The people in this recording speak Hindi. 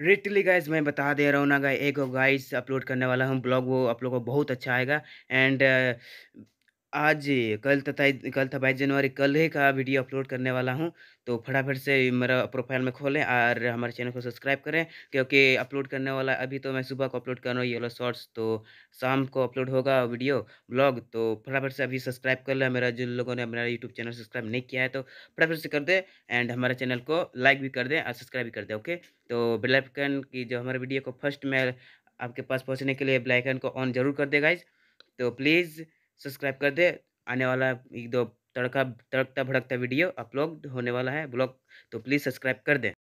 रिटली गाइज मैं बता दे रहा हूँ ना गाय एक गाइज अपलोड करने वाला हूँ ब्लॉग वो आप लोगों को बहुत अच्छा आएगा एंड आज कल तथा कल था बाईस जनवरी कल ही का वीडियो अपलोड करने वाला हूँ तो फटाफट से मेरा प्रोफाइल में खोलें और हमारे चैनल को सब्सक्राइब करें क्योंकि अपलोड करने वाला अभी तो मैं सुबह को अपलोड कर रहा हूँ ये वाला शॉर्ट्स तो शाम को अपलोड होगा वीडियो ब्लॉग तो फटाफट से अभी सब्सक्राइब कर लें मेरा जिन लोगों ने मेरा यूट्यूब चैनल सब्सक्राइब नहीं किया है तो फटाफट से कर दें एंड हमारे चैनल को लाइक भी कर दें और सब्सक्राइब भी कर दें ओके तो बेलाइकन की जो हमारे वीडियो को फर्स्ट में आपके पास पहुँचने के लिए बेलाइकन को ऑन जरूर कर दें गाइज तो प्लीज़ सब्सक्राइब कर दे आने वाला एक दो तड़का तड़कता भड़कता वीडियो अपलोड होने वाला है ब्लॉग तो प्लीज़ सब्सक्राइब कर दें